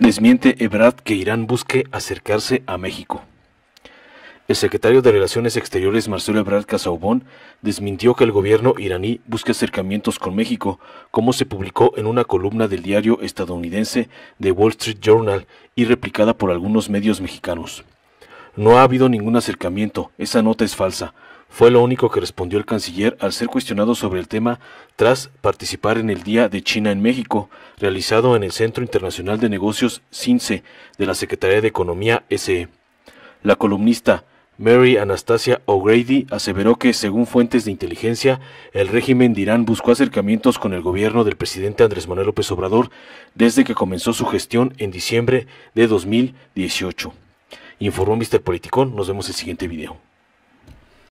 Desmiente Ebrard que Irán busque acercarse a México. El secretario de Relaciones Exteriores Marcelo Ebrard Casaubón, desmintió que el gobierno iraní busque acercamientos con México, como se publicó en una columna del diario estadounidense The Wall Street Journal y replicada por algunos medios mexicanos. No ha habido ningún acercamiento, esa nota es falsa. Fue lo único que respondió el canciller al ser cuestionado sobre el tema tras participar en el Día de China en México, realizado en el Centro Internacional de Negocios CINCE de la Secretaría de Economía SE. La columnista Mary Anastasia O'Grady aseveró que, según fuentes de inteligencia, el régimen de Irán buscó acercamientos con el gobierno del presidente Andrés Manuel López Obrador desde que comenzó su gestión en diciembre de 2018 informó Mister Politicón. Nos vemos en el siguiente video.